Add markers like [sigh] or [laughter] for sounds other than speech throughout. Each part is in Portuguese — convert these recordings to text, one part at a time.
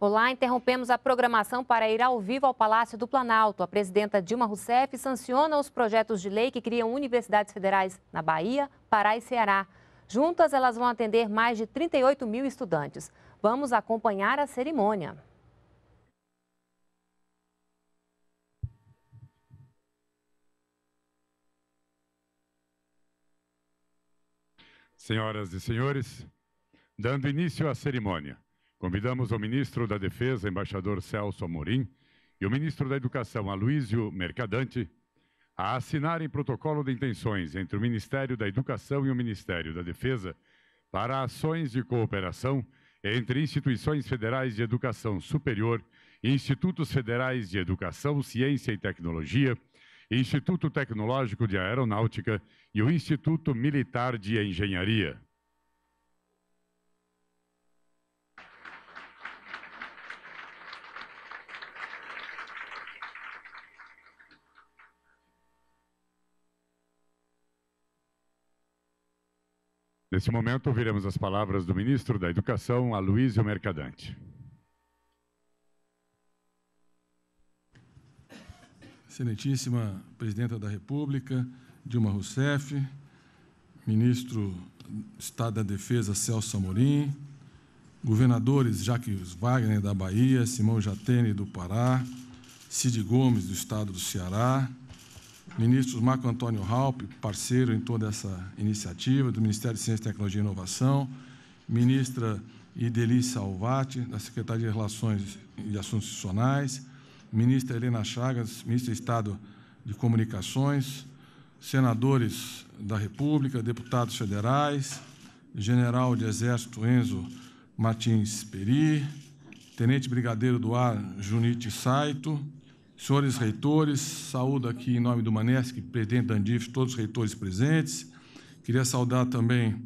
Olá, interrompemos a programação para ir ao vivo ao Palácio do Planalto. A presidenta Dilma Rousseff sanciona os projetos de lei que criam universidades federais na Bahia, Pará e Ceará. Juntas, elas vão atender mais de 38 mil estudantes. Vamos acompanhar a cerimônia. Senhoras e senhores, dando início à cerimônia, convidamos o ministro da Defesa, embaixador Celso Amorim, e o ministro da Educação, Aloysio Mercadante, a assinarem protocolo de intenções entre o Ministério da Educação e o Ministério da Defesa para ações de cooperação entre instituições federais de educação superior, institutos federais de educação, ciência e tecnologia, Instituto Tecnológico de Aeronáutica e o Instituto Militar de Engenharia. Neste momento, ouviremos as palavras do ministro da Educação, Aloysio Mercadante. excelentíssima presidenta da República, Dilma Rousseff, ministro do Estado da Defesa, Celso Amorim, governadores Jaques Wagner da Bahia, Simão Jatene do Pará, Cid Gomes do Estado do Ceará, ministros Marco Antônio Raup, parceiro em toda essa iniciativa do Ministério de Ciência, Tecnologia e Inovação, ministra Ideli Salvati, da Secretaria de Relações e Assuntos Institucionais, ministra Helena Chagas, ministra de Estado de Comunicações, senadores da República, deputados federais, general de Exército Enzo Martins Peri, tenente brigadeiro do ar Junite Saito, senhores reitores, saúdo aqui em nome do Manesc, presidente da Andif, todos os reitores presentes. Queria saudar também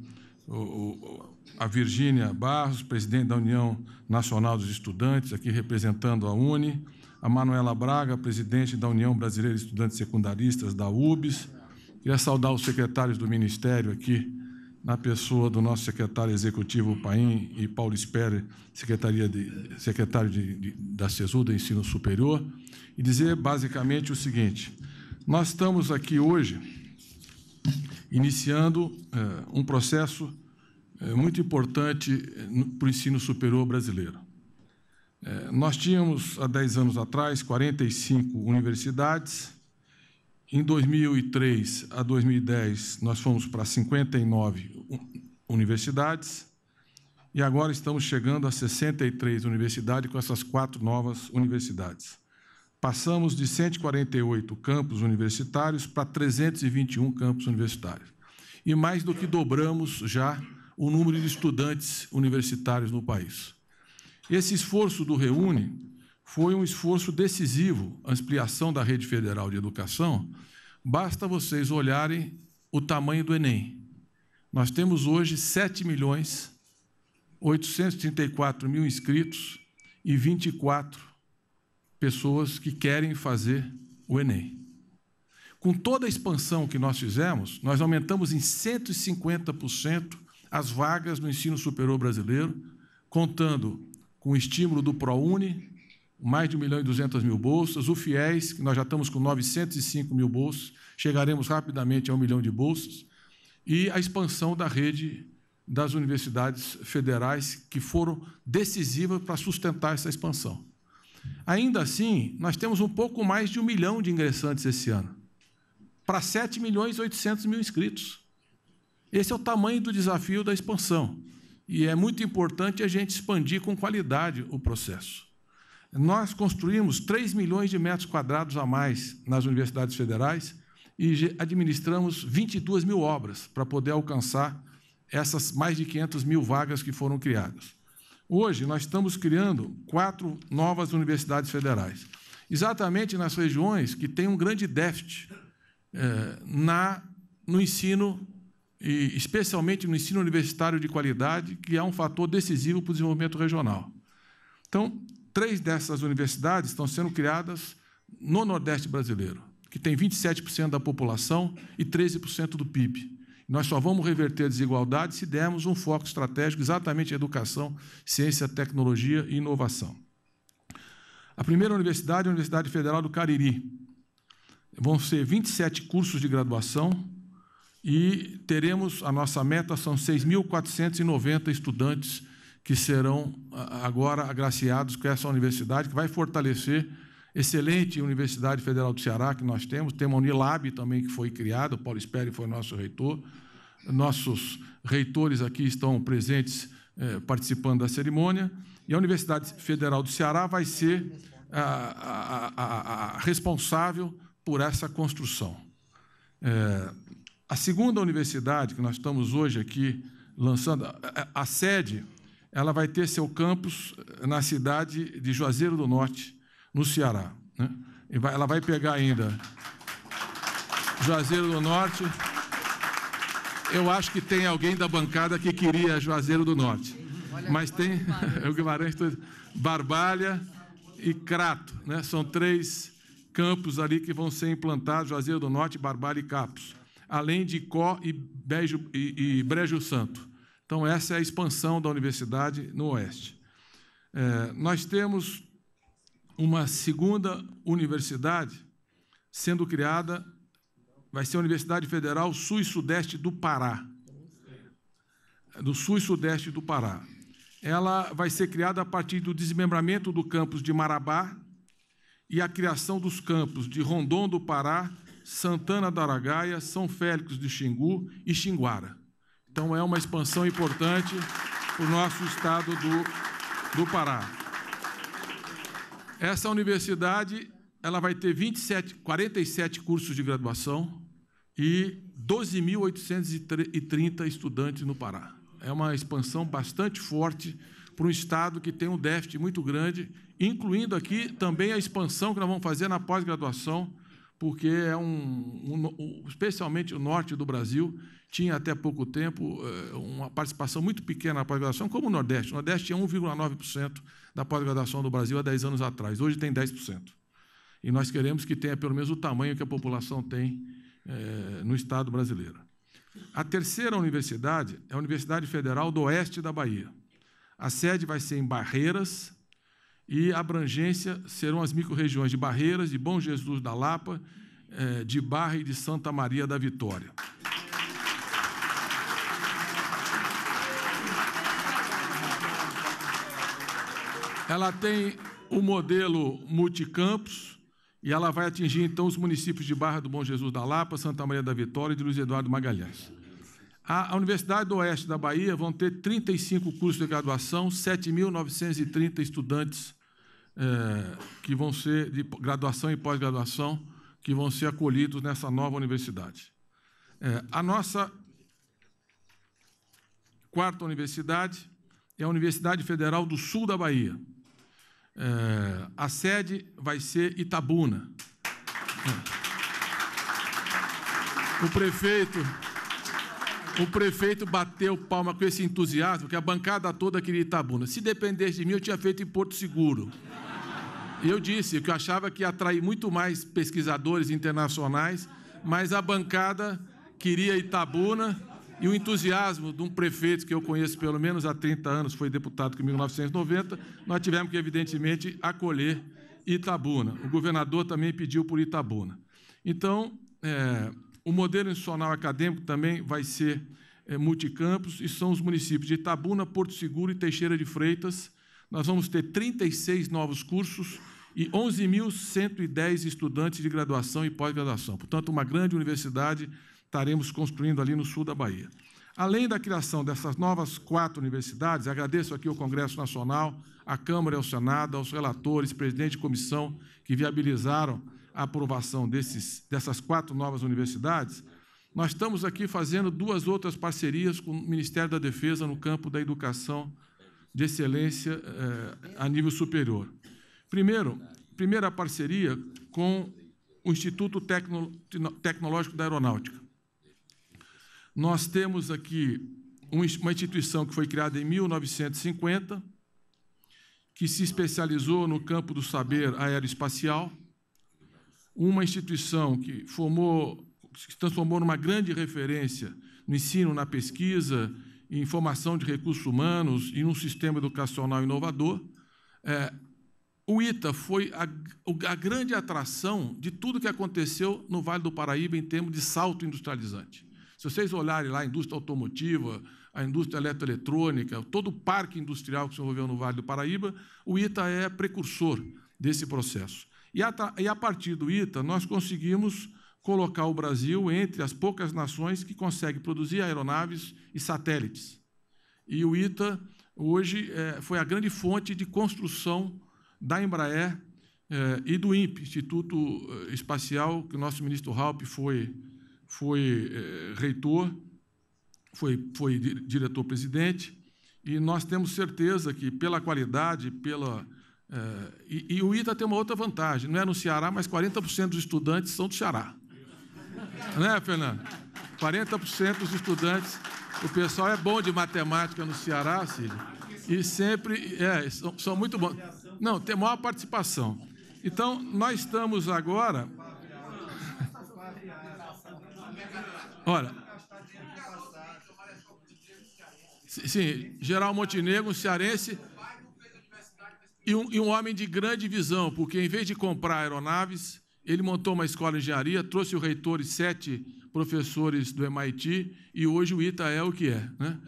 o, o, a Virgínia Barros, presidente da União Nacional dos Estudantes, aqui representando a UNE a Manuela Braga, presidente da União Brasileira de Estudantes Secundaristas, da UBS. Queria saudar os secretários do Ministério aqui, na pessoa do nosso secretário executivo Paim e Paulo Esper, secretaria de, secretário de, de, da Ensino Superior, e dizer basicamente o seguinte: nós estamos aqui hoje iniciando eh, um processo eh, muito importante para eh, o ensino superior brasileiro. É, nós tínhamos, há 10 anos atrás, 45 universidades. Em 2003 a 2010, nós fomos para 59 universidades. E agora estamos chegando a 63 universidades, com essas quatro novas universidades. Passamos de 148 campos universitários para 321 campos universitários. E mais do que dobramos já o número de estudantes universitários no país. Esse esforço do Reúne foi um esforço decisivo, ampliação da rede federal de educação. Basta vocês olharem o tamanho do Enem. Nós temos hoje 7 milhões 834 mil inscritos e 24 pessoas que querem fazer o Enem. Com toda a expansão que nós fizemos, nós aumentamos em 150% as vagas no ensino superior brasileiro, contando com o estímulo do ProUni, mais de 1 milhão e 200 mil bolsas, o FIES, que nós já estamos com 905 mil bolsas, chegaremos rapidamente a 1 milhão de bolsas, e a expansão da rede das universidades federais, que foram decisivas para sustentar essa expansão. Ainda assim, nós temos um pouco mais de um milhão de ingressantes esse ano, para 7 milhões e 800 mil inscritos. Esse é o tamanho do desafio da expansão. E é muito importante a gente expandir com qualidade o processo. Nós construímos 3 milhões de metros quadrados a mais nas universidades federais e administramos 22 mil obras para poder alcançar essas mais de 500 mil vagas que foram criadas. Hoje, nós estamos criando quatro novas universidades federais, exatamente nas regiões que têm um grande déficit é, na, no ensino e especialmente no ensino universitário de qualidade, que é um fator decisivo para o desenvolvimento regional. Então, três dessas universidades estão sendo criadas no Nordeste brasileiro, que tem 27% da população e 13% do PIB. Nós só vamos reverter a desigualdade se dermos um foco estratégico exatamente em educação, ciência, tecnologia e inovação. A primeira universidade é a Universidade Federal do Cariri. Vão ser 27 cursos de graduação, e teremos, a nossa meta são 6.490 estudantes que serão agora agraciados com essa universidade, que vai fortalecer excelente Universidade Federal do Ceará que nós temos, temos a Unilab também que foi criada, o Paulo Esperi foi nosso reitor, nossos reitores aqui estão presentes eh, participando da cerimônia, e a Universidade Federal do Ceará vai ser a, a, a, a responsável por essa construção. Eh, a segunda universidade que nós estamos hoje aqui lançando, a, a sede, ela vai ter seu campus eh, na cidade de Juazeiro do Norte, no Ceará. Né? Vai, ela vai pegar ainda Juazeiro do Norte. Eu acho que tem alguém da bancada que queria Juazeiro do Norte. Olha, Mas tem [laughs] o Guimarães, Barbalha e Crato. Né? São três campos ali que vão ser implantados, Juazeiro do Norte, Barbalha e Capos além de Có e, e, e Brejo Santo. Então, essa é a expansão da universidade no Oeste. É, nós temos uma segunda universidade sendo criada, vai ser a Universidade Federal Sul e Sudeste do Pará. Do Sul e Sudeste do Pará. Ela vai ser criada a partir do desmembramento do campus de Marabá e a criação dos campos de Rondon do Pará Santana da Aragaia, São Félix do Xingu e Xinguara. Então é uma expansão importante para o nosso estado do, do Pará. Essa universidade ela vai ter 27, 47 cursos de graduação e 12.830 estudantes no Pará. É uma expansão bastante forte para um estado que tem um déficit muito grande, incluindo aqui também a expansão que nós vamos fazer na pós-graduação porque é um, um, especialmente o norte do Brasil tinha até pouco tempo eh, uma participação muito pequena na pós-graduação, como o Nordeste. O Nordeste tinha 1,9% da pós-graduação do Brasil há 10 anos atrás, hoje tem 10%. E nós queremos que tenha pelo menos o tamanho que a população tem é, no Estado brasileiro. A terceira universidade é a Universidade Federal do Oeste da Bahia. A sede vai ser em Barreiras, e abrangência serão as micro-regiões de Barreiras, de Bom Jesus da Lapa, eh, de Barra e de Santa Maria da Vitória. Ela tem o modelo multicampus e ela vai atingir então os municípios de Barra do Bom Jesus da Lapa, Santa Maria da Vitória e de Luiz Eduardo Magalhães. A Universidade do Oeste da Bahia vão ter 35 cursos de graduação, 7.930 estudantes é, que vão ser de graduação e pós-graduação que vão ser acolhidos nessa nova universidade. É, a nossa quarta universidade é a Universidade Federal do Sul da Bahia. É, a sede vai ser Itabuna. É. O prefeito o prefeito bateu palma com esse entusiasmo que a bancada toda queria Itabuna. Se dependesse de mim, eu tinha feito em Porto Seguro. E eu disse que eu achava que ia atrair muito mais pesquisadores internacionais, mas a bancada queria Itabuna e o entusiasmo de um prefeito que eu conheço pelo menos há 30 anos, foi deputado em 1990, nós tivemos que, evidentemente, acolher Itabuna. O governador também pediu por Itabuna. Então, é, o modelo institucional acadêmico também vai ser é, multicampus e são os municípios de Itabuna, Porto Seguro e Teixeira de Freitas. Nós vamos ter 36 novos cursos e 11.110 estudantes de graduação e pós-graduação. Portanto, uma grande universidade estaremos construindo ali no sul da Bahia. Além da criação dessas novas quatro universidades, agradeço aqui ao Congresso Nacional, à Câmara e ao Senado, aos relatores, presidente de comissão, que viabilizaram a aprovação desses, dessas quatro novas universidades, nós estamos aqui fazendo duas outras parcerias com o Ministério da Defesa no campo da educação de excelência eh, a nível superior. Primeiro, primeira parceria com o Instituto Tecno Tecnológico da Aeronáutica. Nós temos aqui uma instituição que foi criada em 1950, que se especializou no campo do saber aeroespacial uma instituição que formou, que se transformou numa grande referência no ensino, na pesquisa, em formação de recursos humanos e num sistema educacional inovador, é, o ITA foi a, a, grande atração de tudo que aconteceu no Vale do Paraíba em termos de salto industrializante. Se vocês olharem lá a indústria automotiva, a indústria eletroeletrônica, todo o parque industrial que se envolveu no Vale do Paraíba, o ITA é precursor desse processo. E a, e a partir do ITA, nós conseguimos colocar o Brasil entre as poucas nações que consegue produzir aeronaves e satélites. E o ITA, hoje, é, foi a grande fonte de construção da Embraer é, e do INPE, Instituto eh, Espacial, que o nosso ministro Halpe foi, foi é, reitor, foi, foi diretor-presidente. E nós temos certeza que, pela qualidade, pela é, e, e, o ITA tem uma outra vantagem, não é no Ceará, mas 40% dos estudantes são do Ceará. Né, Fernando? 40% dos estudantes, o pessoal é bom de matemática no Ceará, Cílio, e sempre, é, são, são muito bons. Não, tem maior participação. Então, nós estamos agora... Olha, sim, Geral Montenegro, um cearense e um, e um homem de grande visão, porque em vez de comprar aeronaves, ele montou uma escola de engenharia, trouxe o reitor e sete professores do MIT, e hoje o ITA é o que é. Né?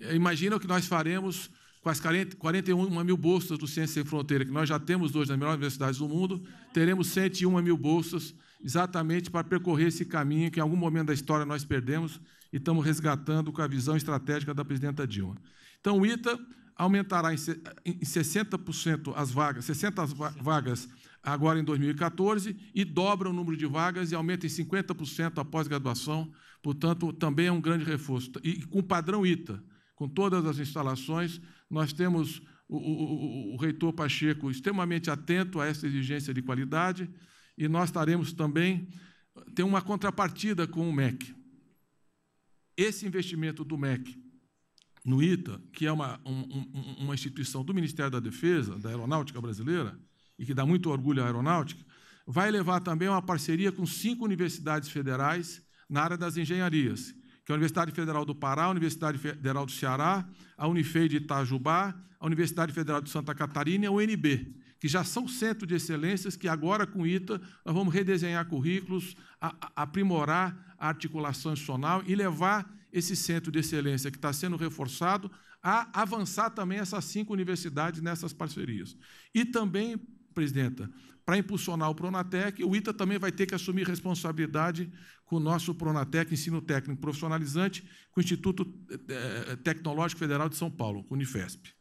É, imagina o que nós faremos com as 40, 41 mil bolsas do Ciência Sem Fronteira, que nós já temos hoje nas melhores universidades do mundo, teremos 101 mil bolsas exatamente para percorrer esse caminho que em algum momento da história nós perdemos e estamos resgatando com a visão estratégica da presidenta Dilma. Então, o ITA aumentará em 60% as vagas, 60 vagas agora em 2014 e dobra o número de vagas e aumenta em 50% após graduação Portanto, também é um grande reforço. E com o padrão ITA, com todas as instalações, nós temos o, o, o reitor Pacheco extremamente atento a essa exigência de qualidade e nós estaremos também tem uma contrapartida com o MEC. Esse investimento do MEC no ITA, que é uma, um, uma instituição do Ministério da Defesa, da Aeronáutica Brasileira, e que dá muito orgulho à aeronáutica, vai levar também uma parceria com cinco universidades federais na área das engenharias, que é a Universidade Federal do Pará, a Universidade Federal do Ceará, a Unifei de Itajubá, a Universidade Federal de Santa Catarina e a UNB, que já são centros de excelências que agora, com o ITA, nós vamos redesenhar currículos, a, a aprimorar a articulação institucional e levar esse centro de excelência que está sendo reforçado a avançar também essas cinco universidades nessas parcerias. E também, presidenta, para impulsionar o Pronatec, o ITA também vai ter que assumir responsabilidade com o nosso Pronatec Ensino Técnico Profissionalizante, com o Instituto eh, eh, Tecnológico Federal de São Paulo, com o Unifesp.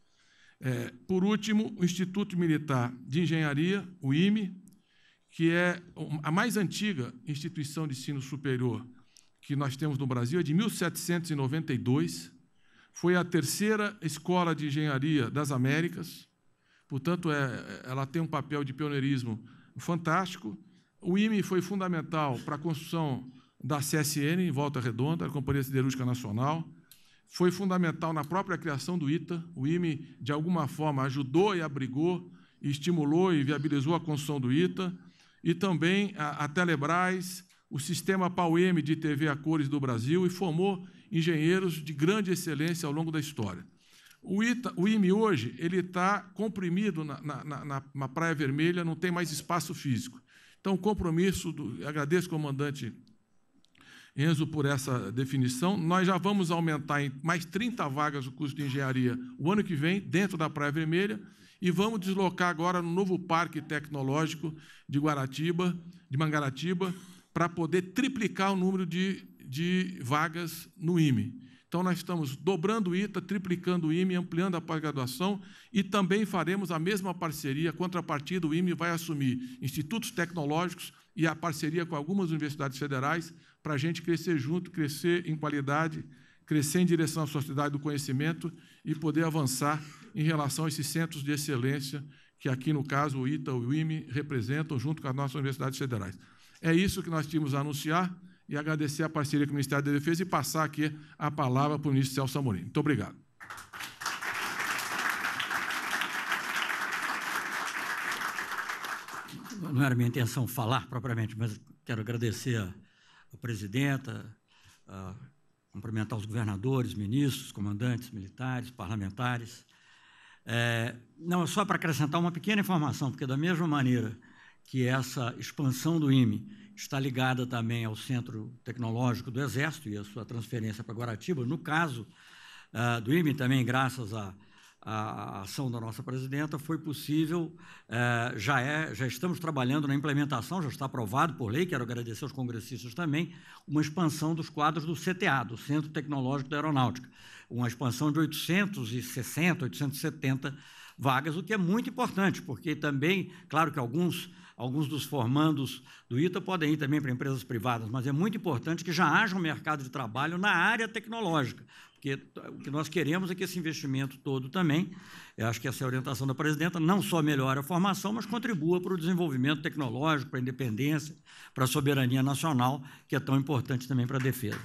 É, por último, o Instituto Militar de Engenharia, o IME, que é a mais antiga instituição de ensino superior que nós temos no Brasil é de 1792. Foi a terceira escola de engenharia das Américas. Portanto, é, ela tem um papel de pioneirismo fantástico. O IME foi fundamental para a construção da CSN, em Volta Redonda, a Companhia Siderúrgica Nacional. Foi fundamental na própria criação do ITA. O IME, de alguma forma, ajudou e abrigou, e estimulou e viabilizou a construção do ITA. E também a, a Telebrás, o sistema PAUM de TV a cores do Brasil e formou engenheiros de grande excelência ao longo da história. O, ITA, o IME hoje ele está comprimido na, na, na, na, Praia Vermelha, não tem mais espaço físico. Então, o compromisso, do, agradeço, comandante Enzo, por essa definição. Nós já vamos aumentar em mais 30 vagas o curso de engenharia o ano que vem, dentro da Praia Vermelha, e vamos deslocar agora no novo Parque Tecnológico de Guaratiba, de Mangaratiba, para poder triplicar o número de, de vagas no IME. Então, nós estamos dobrando o ITA, triplicando o IME, ampliando a pós-graduação e também faremos a mesma parceria. contrapartida, o IME vai assumir institutos tecnológicos e a parceria com algumas universidades federais para a gente crescer junto, crescer em qualidade, crescer em direção à sociedade do conhecimento e poder avançar em relação a esses centros de excelência que aqui, no caso, o ITA, o IME, representam junto com as nossas universidades federais. É isso que nós tínhamos a anunciar e agradecer a parceria com o Ministério da Defesa e passar aqui a palavra para o ministro Celso Amorim. Muito obrigado. Não era minha intenção falar propriamente, mas quero agradecer a presidenta, a cumprimentar os governadores, ministros, comandantes militares, parlamentares. É, não, só para acrescentar uma pequena informação, porque da mesma maneira que essa expansão do IME está ligada também ao Centro Tecnológico do Exército e a sua transferência para Guaratiba. No caso uh, do IME, também graças à, à ação da nossa presidenta, foi possível, uh, já, é, já estamos trabalhando na implementação, já está aprovado por lei, quero agradecer aos congressistas também, uma expansão dos quadros do CTA, do Centro Tecnológico da Aeronáutica, uma expansão de 860, 870 vagas, o que é muito importante, porque também, claro que alguns Alguns dos formandos do ITA podem ir também para empresas privadas, mas é muito importante que já haja um mercado de trabalho na área tecnológica, porque o que nós queremos é que esse investimento todo também, eu acho que essa é a orientação da presidenta, não só melhora a formação, mas contribua para o desenvolvimento tecnológico, para a independência, para a soberania nacional, que é tão importante também para a defesa.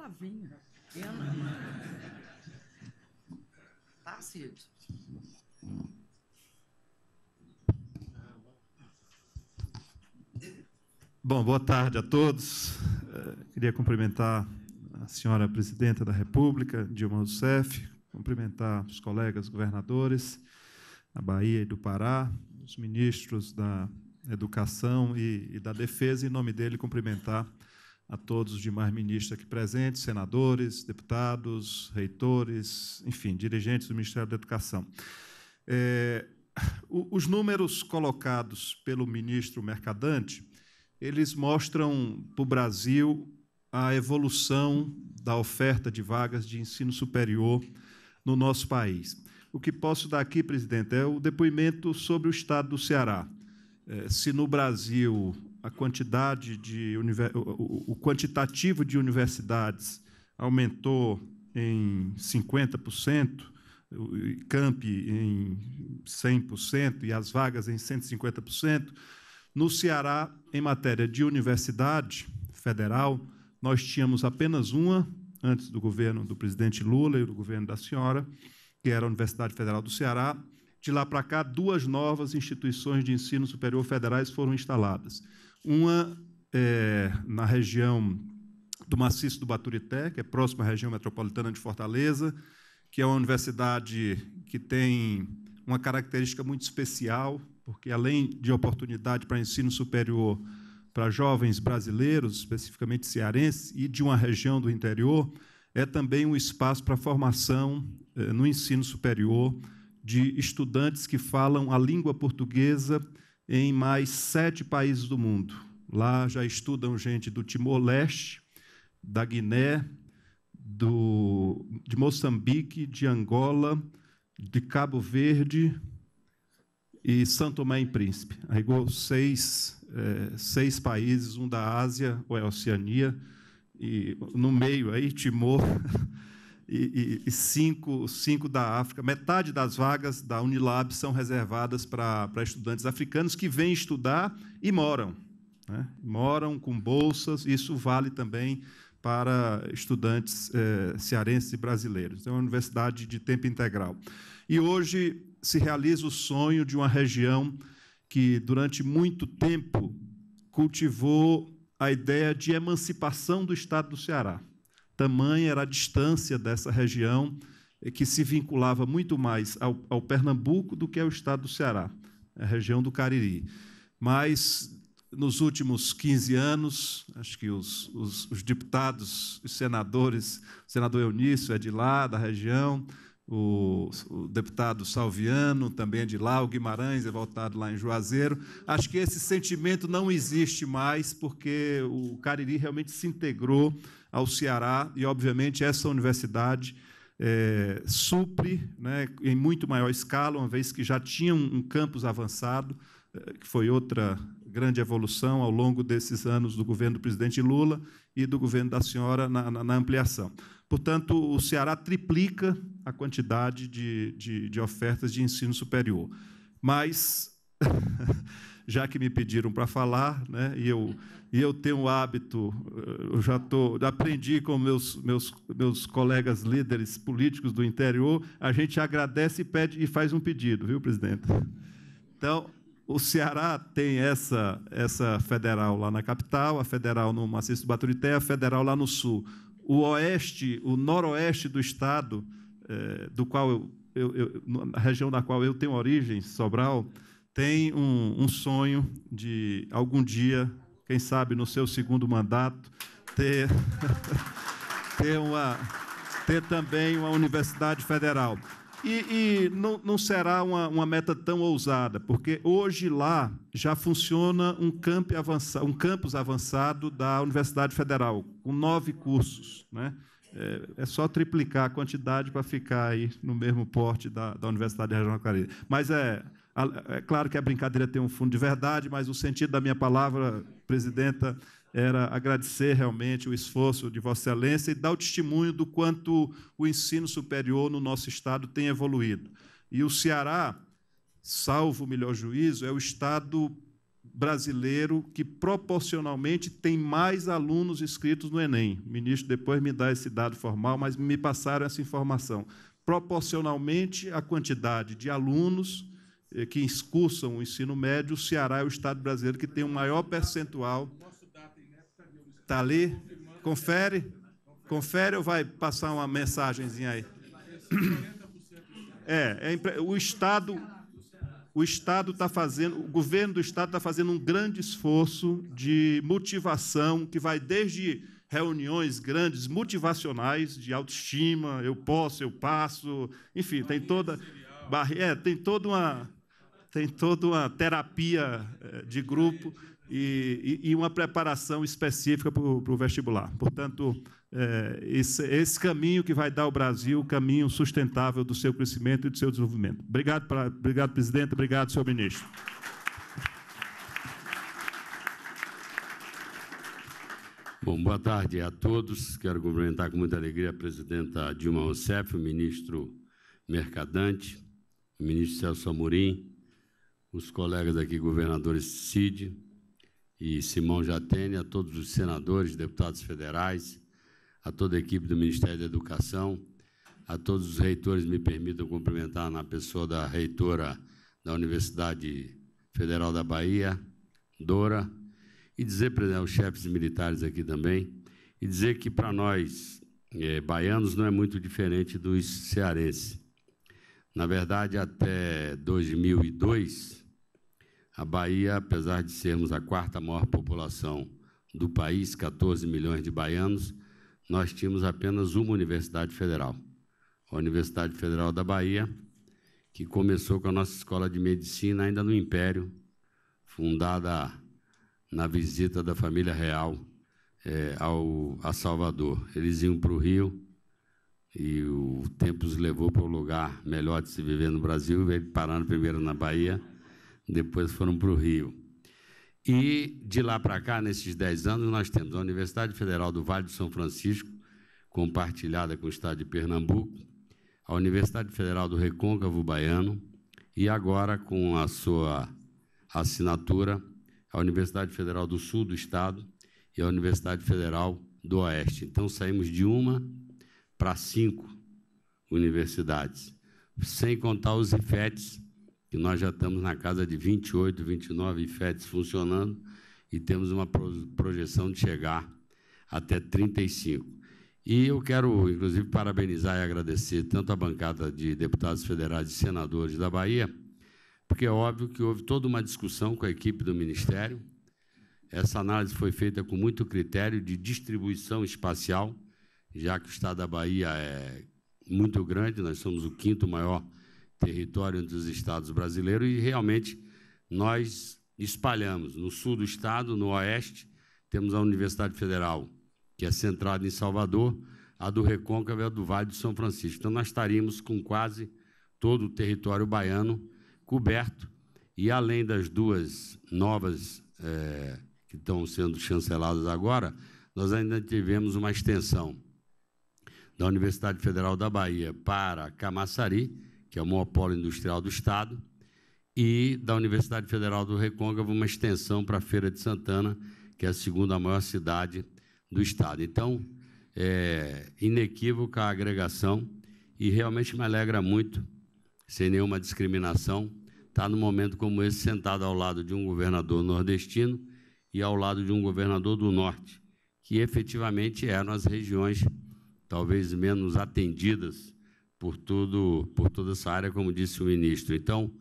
palavrinha. Ela... Tá, Cid? Bom, boa tarde a todos. Eh, queria cumprimentar a senhora presidenta da República, Dilma Rousseff, cumprimentar os colegas governadores da Bahia e do Pará, os ministros da Educação e, e da Defesa, em nome dele, cumprimentar a todos os demais ministros aqui presentes, senadores, deputados, reitores, enfim, dirigentes do Ministério da Educação. É, os números colocados pelo ministro Mercadante, eles mostram para o Brasil a evolução da oferta de vagas de ensino superior no nosso país. O que posso dar aqui, presidente, é o depoimento sobre o estado do Ceará. É, se no Brasil a quantidade de o quantitativo de universidades aumentou em 50%, o camp em 100% e as vagas em 150%. No Ceará, em matéria de universidade federal, nós tínhamos apenas uma antes do governo do presidente Lula e do governo da senhora, que era a Universidade Federal do Ceará. De lá para cá, duas novas instituições de ensino superior federais foram instaladas. Uma é, na região do maciço do Baturité, que é próxima à região metropolitana de Fortaleza, que é uma universidade que tem uma característica muito especial, porque além de oportunidade para ensino superior para jovens brasileiros, especificamente cearenses, e de uma região do interior, é também um espaço para formação é, no ensino superior de estudantes que falam a língua portuguesa em mais sete países do mundo. Lá já estudam gente do Timor-Leste, da Guiné, do, de Moçambique, de Angola, de Cabo Verde e Santo Tomé e Príncipe. Aí seis, é, seis países, um da Ásia ou é Oceania, e no meio aí Timor [laughs] e, e cinco, cinco da África. Metade das vagas da Unilab são reservadas para, para estudantes africanos que vêm estudar e moram. Né? Moram com bolsas, isso vale também para estudantes eh, cearenses e brasileiros. É uma universidade de tempo integral. E hoje se realiza o sonho de uma região que, durante muito tempo, cultivou a ideia de emancipação do Estado do Ceará. Tamanha era a distância dessa região eh, que se vinculava muito mais ao, ao Pernambuco do que ao estado do Ceará, a região do Cariri. Mas nos últimos 15 anos, acho que os, os, os, deputados, os senadores, o senador Eunício é de lá, da região, o, o, deputado Salviano também é de lá, o Guimarães é voltado lá em Juazeiro. Acho que esse sentimento não existe mais, porque o Cariri realmente se integrou ao Ceará, e, obviamente, essa universidade é, supre né, em muito maior escala, uma vez que já tinha um campus avançado, é, que foi outra grande evolução ao longo desses anos do governo do presidente Lula e do governo da senhora na, na, na ampliação. Portanto, o Ceará triplica a quantidade de, de, de ofertas de ensino superior. Mas [laughs] já que me pediram para falar, né? E eu, e eu tenho o hábito, eh, eu já tô, aprendi com meus, meus, meus colegas líderes políticos do interior, a gente agradece e pede e faz um pedido, viu, presidente? Então, o Ceará tem essa, essa federal lá na capital, a federal no Maciço do Baturité, a federal lá no sul. O oeste, o noroeste do estado, eh, do qual eu, eu, eu, na região da qual eu tenho origem, Sobral, tem um, um sonho de algum dia, quem sabe no seu segundo mandato, ter, [laughs] ter, uma, ter também uma universidade federal. E, e não, não, será uma, uma, meta tão ousada, porque hoje lá já funciona um, avançado, um campus avançado da Universidade Federal, com nove cursos. Né? É, é só triplicar a quantidade para ficar aí no mesmo porte da, da Universidade Regional Clareza. Mas é, é claro que a brincadeira tem um fundo de verdade, mas o sentido da minha palavra, presidenta, era agradecer realmente o esforço de Vossa Excelência e dar o testemunho do quanto o ensino superior no nosso Estado tem evoluído. E o Ceará, salvo o melhor juízo, é o Estado brasileiro que proporcionalmente tem mais alunos inscritos no Enem. O ministro depois me dá esse dado formal, mas me passaram essa informação. Proporcionalmente a quantidade de alunos eh, que excursam o ensino médio, o Ceará é o estado brasileiro que tem o maior percentual. Está ali? Confere. Confere ou vai passar uma mensagenzinha aí? É, é o Estado o Estado está fazendo, o governo do Estado está fazendo um grande esforço de motivação que vai desde reuniões grandes, motivacionais, de autoestima, eu posso, eu passo, enfim, tem toda, é, tem toda uma, tem toda uma terapia eh, de grupo e, e, e uma preparação específica para o vestibular. Portanto, é, esse, esse, caminho que vai dar ao Brasil, o caminho sustentável do seu crescimento e do seu desenvolvimento. Obrigado, pra, obrigado presidente. Obrigado, senhor ministro. Bom, boa tarde a todos. Quero cumprimentar com muita alegria a presidenta Dilma Rousseff, o ministro Mercadante, o ministro Celso Amorim, os colegas aqui, governadores Cid e Simão Jatene, a todos os senadores, deputados federais, a toda a equipe do Ministério da Educação, a todos os reitores, me permitam cumprimentar na pessoa da reitora da Universidade Federal da Bahia, Dora, e dizer para os chefes militares aqui também, e dizer que para nós, é, baianos, não é muito diferente dos cearenses. Na verdade, até 2002, a Bahia, apesar de sermos a quarta maior população do país, 14 milhões de baianos, nós tínhamos apenas uma universidade federal, a Universidade Federal da Bahia, que começou com a nossa escola de medicina ainda no Império, fundada na visita da família real é, ao, a Salvador. Eles iam para o Rio e o tempo os levou para o lugar melhor de se viver no Brasil, veio parar primeiro na Bahia depois foram para o Rio. E de lá para cá, nesses 10 anos, nós temos a Universidade Federal do Vale do São Francisco, compartilhada com o Estado de Pernambuco, a Universidade Federal do Recôncavo Baiano e agora, com a sua assinatura, a Universidade Federal do Sul do Estado e a Universidade Federal do Oeste. Então, saímos de uma para cinco universidades, sem contar os IFETs, que nós já estamos na casa de 28, 29 fets funcionando e temos uma projeção de chegar até 35. E eu quero, inclusive, parabenizar e agradecer tanto a bancada de deputados federais e senadores da Bahia, porque é óbvio que houve toda uma discussão com a equipe do Ministério. Essa análise foi feita com muito critério de distribuição espacial, já que o estado da Bahia é muito grande, nós somos o quinto maior território dos estados brasileiros e realmente nós espalhamos no sul do estado, no oeste, temos a Universidade Federal, que é centrada em Salvador, a do Recôncavo e a do Vale do São Francisco. Então nós estaríamos com quase todo o território baiano coberto e além das duas novas é, que estão sendo chanceladas agora, nós ainda tivemos uma extensão da Universidade Federal da Bahia para Camaçari, que é o monopólio industrial do Estado, e da Universidade Federal do Recôncavo, uma extensão para a Feira de Santana, que é a segunda maior cidade do Estado. Então, é inequívoca a agregação e realmente me alegra muito, sem nenhuma discriminação, estar num momento como esse, sentado ao lado de um governador nordestino e ao lado de um governador do Norte, que efetivamente eram é as regiões talvez menos atendidas por, tudo, por toda essa área, como disse o ministro. Então,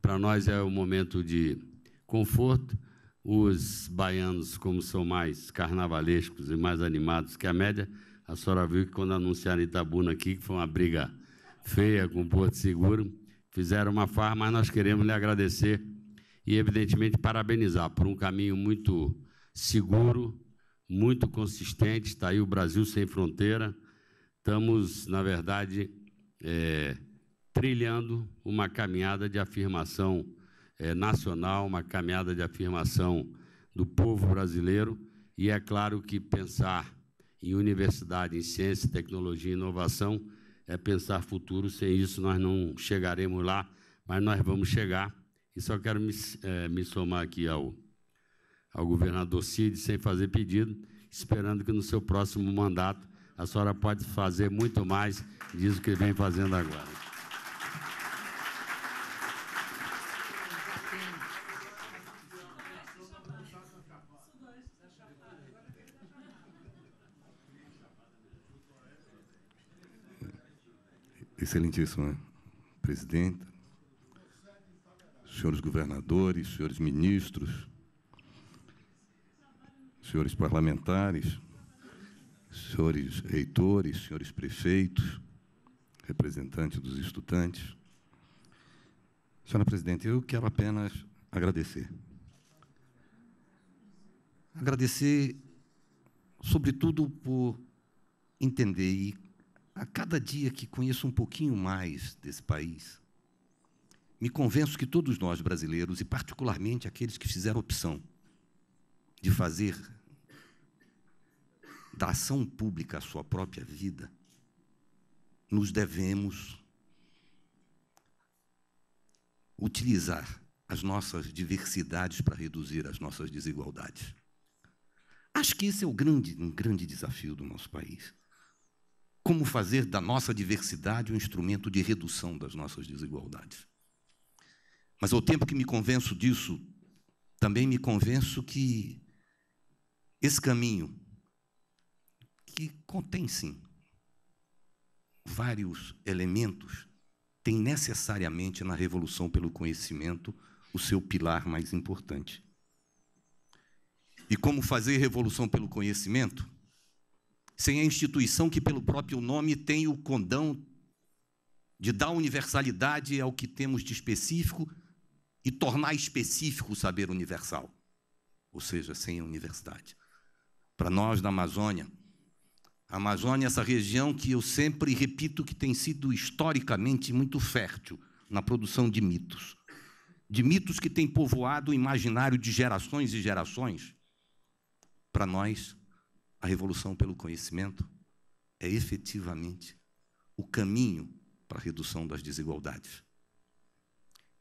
para nós é um momento de conforto. Os baianos, como são mais carnavalescos e mais animados que a média, a senhora viu que quando anunciaram Itabuna aqui, que foi uma briga feia com o Porto Seguro, fizeram uma farra, mas nós queremos lhe agradecer e, evidentemente, parabenizar por um caminho muito seguro, muito consistente. Está aí o Brasil Sem Fronteira. Estamos, na verdade, é, trilhando uma caminhada de afirmação é, nacional, uma caminhada de afirmação do povo brasileiro. E é claro que pensar em universidade, em ciência, tecnologia e inovação é pensar futuro. Sem isso, nós não chegaremos lá, mas nós vamos chegar. E só quero me, é, me somar aqui ao, ao governador Cid, sem fazer pedido, esperando que no seu próximo mandato a senhora pode fazer muito mais disso que vem fazendo agora. Excelentíssima presidenta, senhores governadores, senhores ministros, senhores parlamentares, senhores reitores, senhores prefeitos, representantes dos estudantes. Senhora presidente, eu quero apenas agradecer. Agradecer, sobretudo, por entender e a cada dia que conheço um pouquinho mais desse país, me convenço que todos nós brasileiros, e particularmente aqueles que fizeram a opção de fazer ação pública à sua própria vida, nos devemos utilizar as nossas diversidades para reduzir as nossas desigualdades. Acho que esse é o grande, um grande desafio do nosso país. Como fazer da nossa diversidade um instrumento de redução das nossas desigualdades. Mas ao tempo que me convenço disso, também me convenço que esse caminho que contém sim vários elementos, tem necessariamente na revolução pelo conhecimento o seu pilar mais importante. E como fazer revolução pelo conhecimento? Sem a instituição que, pelo próprio nome, tem o condão de dar universalidade ao que temos de específico e tornar específico o saber universal, ou seja, sem a universidade. Para nós da Amazônia, a Amazônia é essa região que eu sempre repito que tem sido historicamente muito fértil na produção de mitos. De mitos que têm povoado o imaginário de gerações e gerações. Para nós, a revolução pelo conhecimento é efetivamente o caminho para a redução das desigualdades.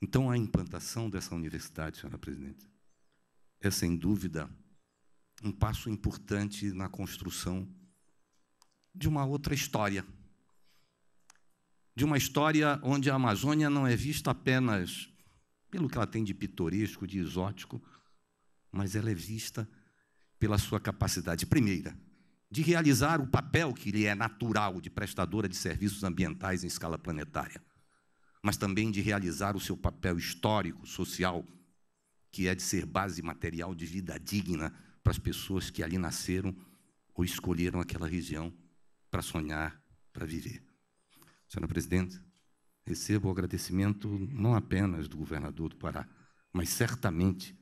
Então, a implantação dessa universidade, senhora presidente, é sem dúvida um passo importante na construção de uma outra história. De uma história onde a Amazônia não é vista apenas pelo que ela tem de pitoresco, de exótico, mas ela é vista pela sua capacidade, primeira, de realizar o papel que lhe é natural de prestadora de serviços ambientais em escala planetária, mas também de realizar o seu papel histórico, social, que é de ser base material de vida digna para as pessoas que ali nasceram ou escolheram aquela região para sonhar, para viver. Senhora Presidente, recebo o agradecimento não apenas do governador do Pará, mas certamente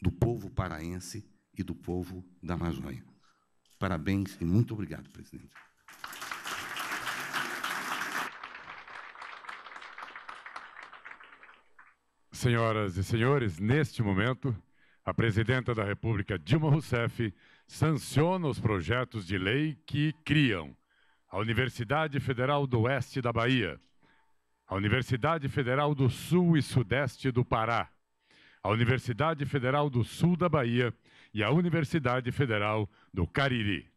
do povo paraense e do povo da Amazônia. Parabéns e muito obrigado, presidente. Senhoras e senhores, neste momento, a presidenta da República Dilma Rousseff sanciona os projetos de lei que criam a Universidade Federal do Oeste da Bahia, a Universidade Federal do Sul e Sudeste do Pará, a Universidade Federal do Sul da Bahia e a Universidade Federal do Cariri.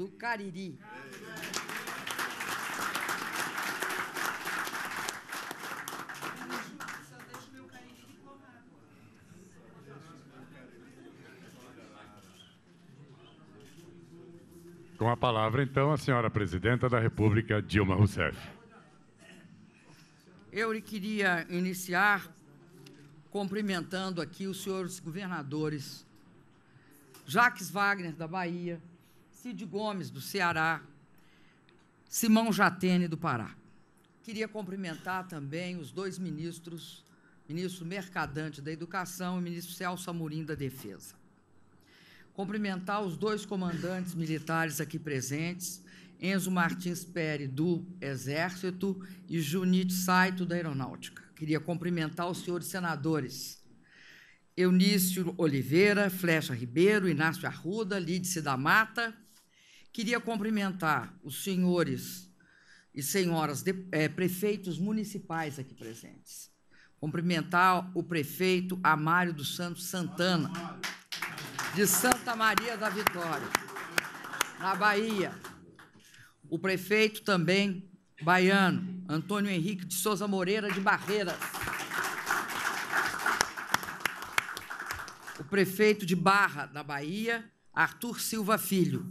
do Cariri. Com a palavra, então, a senhora presidenta da República, Dilma Rousseff. Eu queria iniciar cumprimentando aqui os senhores governadores Jaques Wagner, da Bahia, Cid Gomes, do Ceará, Simão Jatene, do Pará. Queria cumprimentar também os dois ministros, ministro Mercadante da Educação e ministro Celso Amorim da Defesa. Cumprimentar os dois comandantes militares aqui presentes, Enzo Martins Pere, do Exército, e Junite Saito, da Aeronáutica. Queria cumprimentar os senhores senadores Eunício Oliveira, Flecha Ribeiro, Inácio Arruda, Lídice da Mata, Queria cumprimentar os senhores e senhoras de, é, prefeitos municipais aqui presentes. Cumprimentar o prefeito Amário dos Santos Santana, de Santa Maria da Vitória, na Bahia. O prefeito também baiano, Antônio Henrique de Souza Moreira de Barreiras. O prefeito de Barra, da Bahia, Arthur Silva Filho.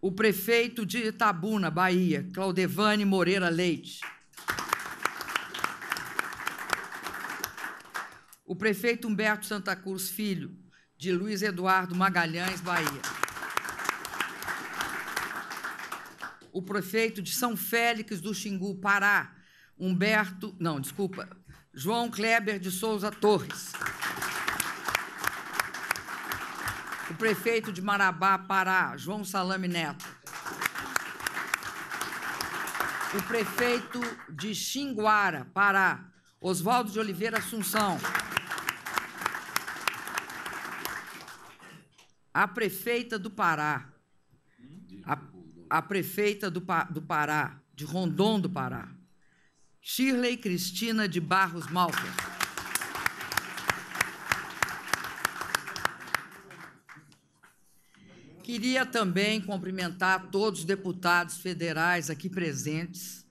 o prefeito de Itabuna, Bahia, Claudevane Moreira Leite. O prefeito Humberto Santa Cruz Filho, de Luiz Eduardo Magalhães, Bahia. O prefeito de São Félix do Xingu, Pará, Humberto, não, desculpa, João Kleber de Souza Torres. o prefeito de Marabá, Pará, João Salame Neto. O prefeito de Xinguara, Pará, Oswaldo de Oliveira Assunção. A prefeita do Pará, a, a prefeita do, do Pará, de Rondon do Pará, Shirley Cristina de Barros Malta. Queria também cumprimentar todos os deputados federais aqui presentes,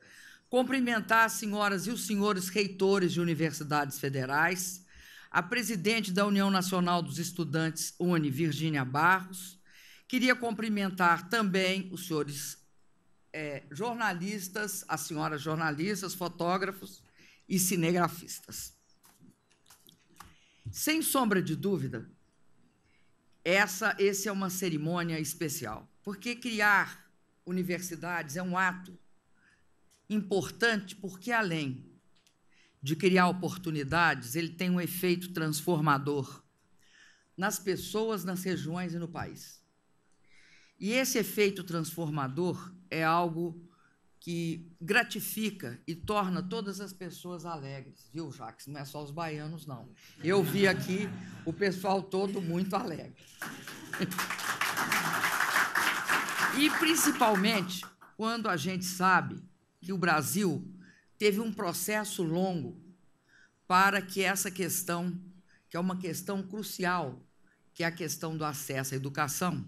cumprimentar as senhoras e os senhores reitores de universidades federais, a presidente da União Nacional dos Estudantes, UNE, Virgínia Barros. Queria cumprimentar também os senhores é, jornalistas, as senhoras jornalistas, fotógrafos e cinegrafistas. Sem sombra de dúvida, essa, esse é uma cerimônia especial, porque criar universidades é um ato importante, porque além de criar oportunidades, ele tem um efeito transformador nas pessoas, nas regiões e no país. E esse efeito transformador é algo que gratifica e torna todas as pessoas alegres, viu, Jacques? Não é só os baianos, não. Eu vi aqui o pessoal todo muito alegre. E principalmente quando a gente sabe que o Brasil teve um processo longo para que essa questão, que é uma questão crucial, que é a questão do acesso à educação,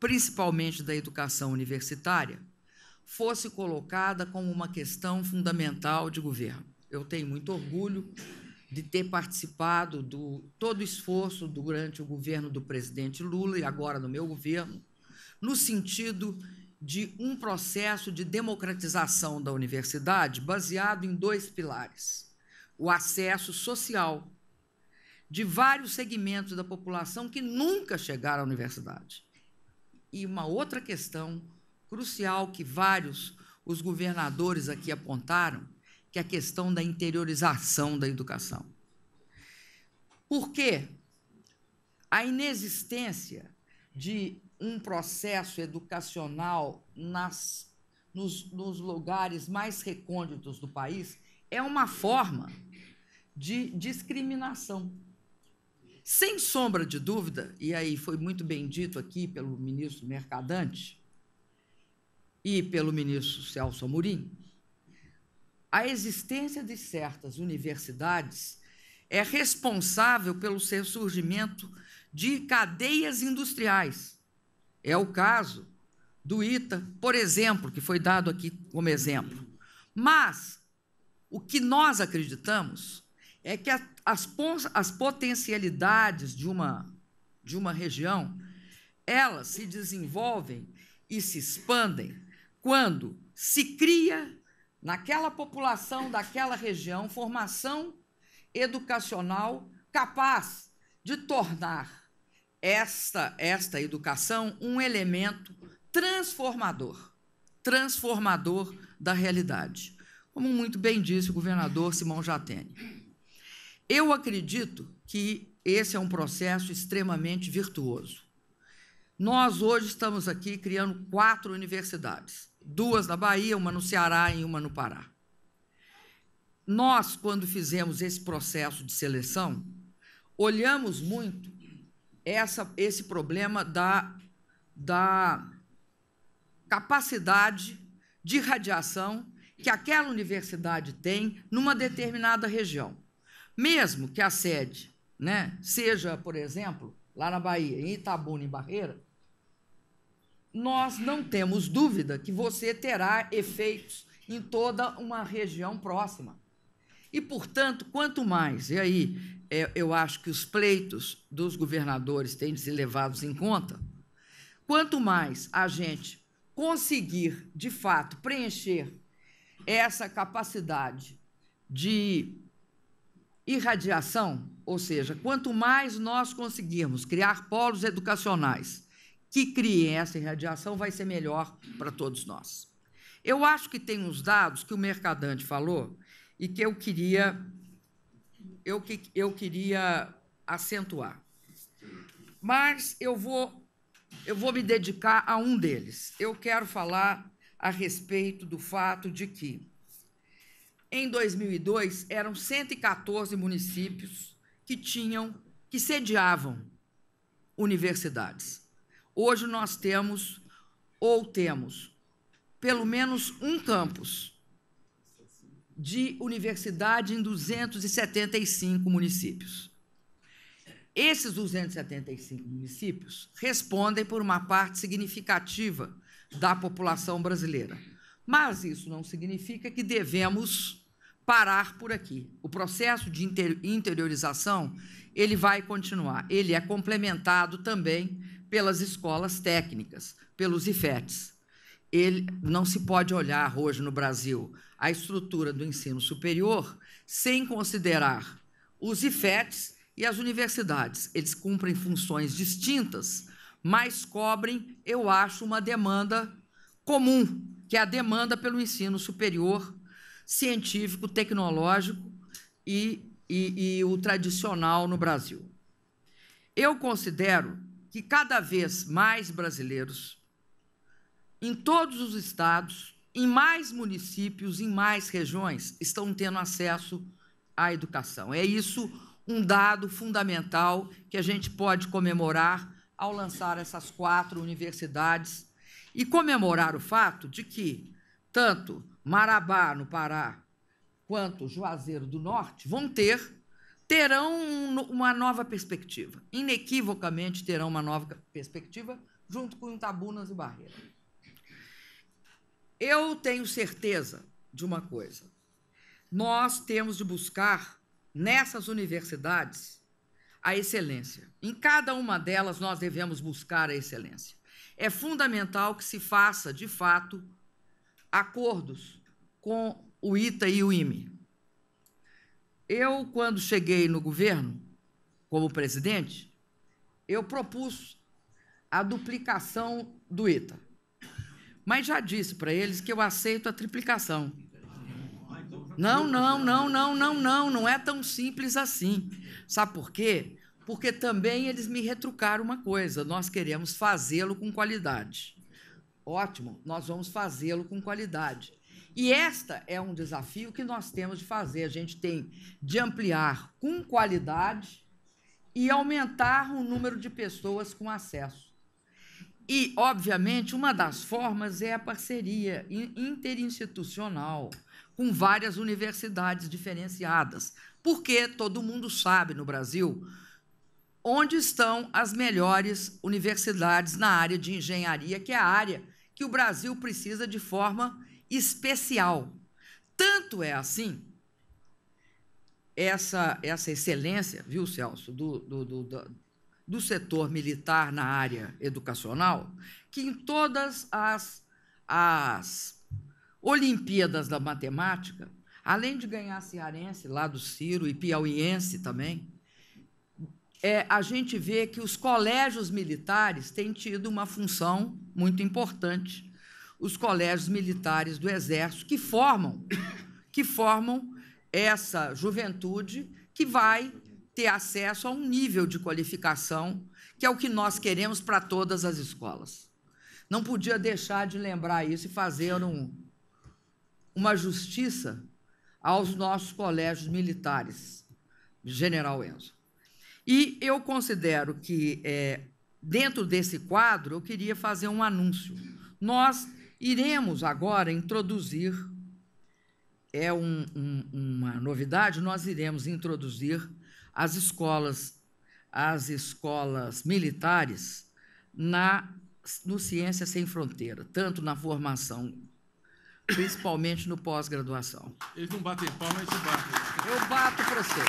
principalmente da educação universitária, fosse colocada como uma questão fundamental de governo. Eu tenho muito orgulho de ter participado do todo o esforço durante o governo do presidente Lula e agora no meu governo, no sentido de um processo de democratização da universidade baseado em dois pilares: o acesso social de vários segmentos da população que nunca chegaram à universidade e uma outra questão crucial que vários os governadores aqui apontaram, que é a questão da interiorização da educação. Porque a inexistência de um processo educacional nas, nos, nos lugares mais recônditos do país é uma forma de discriminação. Sem sombra de dúvida, e aí foi muito bem dito aqui pelo ministro Mercadante, e pelo ministro Celso Amorim, a existência de certas universidades é responsável pelo surgimento de cadeias industriais. É o caso do ITA, por exemplo, que foi dado aqui como exemplo. Mas o que nós acreditamos é que as, as potencialidades de uma, de uma região elas se desenvolvem e se expandem quando se cria naquela população daquela região formação educacional capaz de tornar esta, esta educação um elemento transformador, transformador da realidade. Como muito bem disse o governador Simão Jatene. Eu acredito que esse é um processo extremamente virtuoso. Nós hoje estamos aqui criando quatro universidades duas na Bahia, uma no Ceará e uma no Pará. Nós, quando fizemos esse processo de seleção, olhamos muito essa, esse problema da, da capacidade de radiação que aquela universidade tem numa determinada região. Mesmo que a sede né, seja, por exemplo, lá na Bahia, em Itabuna, em Barreira, nós não temos dúvida que você terá efeitos em toda uma região próxima. E, portanto, quanto mais, e aí é, eu acho que os pleitos dos governadores têm de ser levados em conta, quanto mais a gente conseguir, de fato, preencher essa capacidade de irradiação, ou seja, quanto mais nós conseguirmos criar polos educacionais que criem essa irradiação vai ser melhor para todos nós. Eu acho que tem uns dados que o Mercadante falou e que eu queria eu, que, eu queria acentuar. Mas eu vou eu vou me dedicar a um deles. Eu quero falar a respeito do fato de que em 2002 eram 114 municípios que tinham que sediavam universidades. Hoje nós temos, ou temos, pelo menos um campus de universidade em 275 municípios. Esses 275 municípios respondem por uma parte significativa da população brasileira. Mas isso não significa que devemos parar por aqui. O processo de interiorização, ele vai continuar. Ele é complementado também pelas escolas técnicas, pelos IFETs. Ele não se pode olhar hoje no Brasil a estrutura do ensino superior sem considerar os IFETs e as universidades. Eles cumprem funções distintas, mas cobrem, eu acho, uma demanda comum, que é a demanda pelo ensino superior científico, tecnológico e, e, e o tradicional no Brasil. Eu considero que cada vez mais brasileiros, em todos os estados, em mais municípios, em mais regiões, estão tendo acesso à educação. É isso um dado fundamental que a gente pode comemorar ao lançar essas quatro universidades e comemorar o fato de que tanto Marabá, no Pará, quanto Juazeiro do Norte vão ter terão uma nova perspectiva. Inequivocamente terão uma nova perspectiva, junto com Tabunas e Barreira. Eu tenho certeza de uma coisa. Nós temos de buscar nessas universidades a excelência. Em cada uma delas nós devemos buscar a excelência. É fundamental que se faça, de fato, acordos com o ITA e o IME eu, quando cheguei no governo, como presidente, eu propus a duplicação do ITA. Mas já disse para eles que eu aceito a triplicação. Não, não, não, não, não, não, não é tão simples assim. Sabe por quê? Porque também eles me retrucaram uma coisa: nós queremos fazê-lo com qualidade. Ótimo, nós vamos fazê-lo com qualidade. E esta é um desafio que nós temos de fazer. A gente tem de ampliar com qualidade e aumentar o número de pessoas com acesso. E, obviamente, uma das formas é a parceria interinstitucional com várias universidades diferenciadas, porque todo mundo sabe no Brasil onde estão as melhores universidades na área de engenharia, que é a área que o Brasil precisa de forma especial. Tanto é assim, essa, essa excelência, viu, Celso, do, do, do, do setor militar na área educacional, que em todas as, as Olimpíadas da Matemática, além de ganhar cearense lá do Ciro e piauiense também, é, a gente vê que os colégios militares têm tido uma função muito importante os colégios militares do Exército que formam [coughs] que formam essa juventude que vai ter acesso a um nível de qualificação que é o que nós queremos para todas as escolas. Não podia deixar de lembrar isso e fazer um, uma justiça aos nossos colégios militares, General Enzo. E eu considero que, é, dentro desse quadro, eu queria fazer um anúncio. Nós Iremos agora introduzir, é um, um, uma novidade, nós iremos introduzir as escolas, as escolas militares na no Ciência Sem Fronteira, tanto na formação, principalmente no pós-graduação. Eles não batem palma, eles batem. Eu bato para você.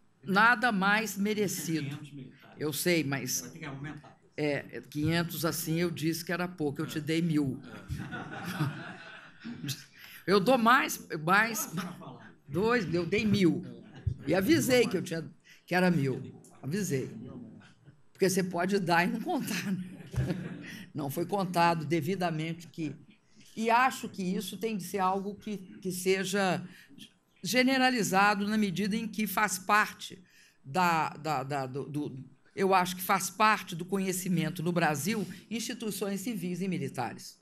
[laughs] Nada mais merecido. Eu sei, mas. Vai ter que aumentar. É, 500 é, assim eu disse que era pouco, eu te dei mil. É. Eu dou mais, mais dois, eu dei mil. E avisei que eu tinha, que era mil. Avisei. Porque você pode dar e não contar. Né? Não foi contado devidamente que. E acho que isso tem de ser algo que, que seja generalizado na medida em que faz parte da, da, da do eu acho que faz parte do conhecimento no Brasil, instituições civis e militares.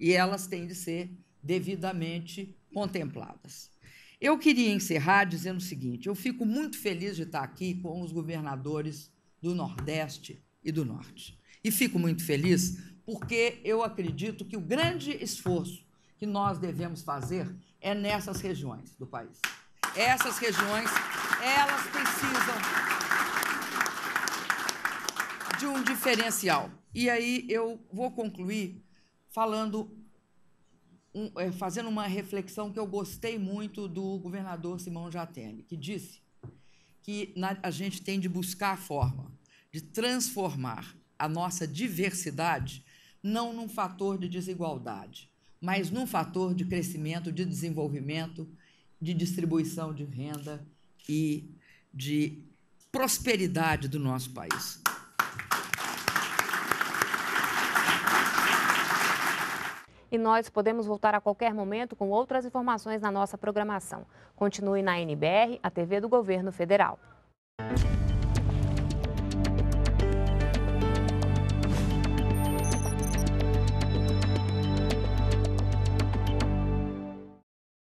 E elas têm de ser devidamente contempladas. Eu queria encerrar dizendo o seguinte: eu fico muito feliz de estar aqui com os governadores do Nordeste e do Norte. E fico muito feliz porque eu acredito que o grande esforço que nós devemos fazer é nessas regiões do país. Essas regiões, elas precisam de um diferencial. E aí eu vou concluir falando, um, é, fazendo uma reflexão que eu gostei muito do governador Simão Jatene, que disse que a gente tem de buscar a forma de transformar a nossa diversidade não num fator de desigualdade, mas num fator de crescimento, de desenvolvimento, de distribuição de renda e de prosperidade do nosso país. e nós podemos voltar a qualquer momento com outras informações na nossa programação. Continue na NBR, a TV do Governo Federal.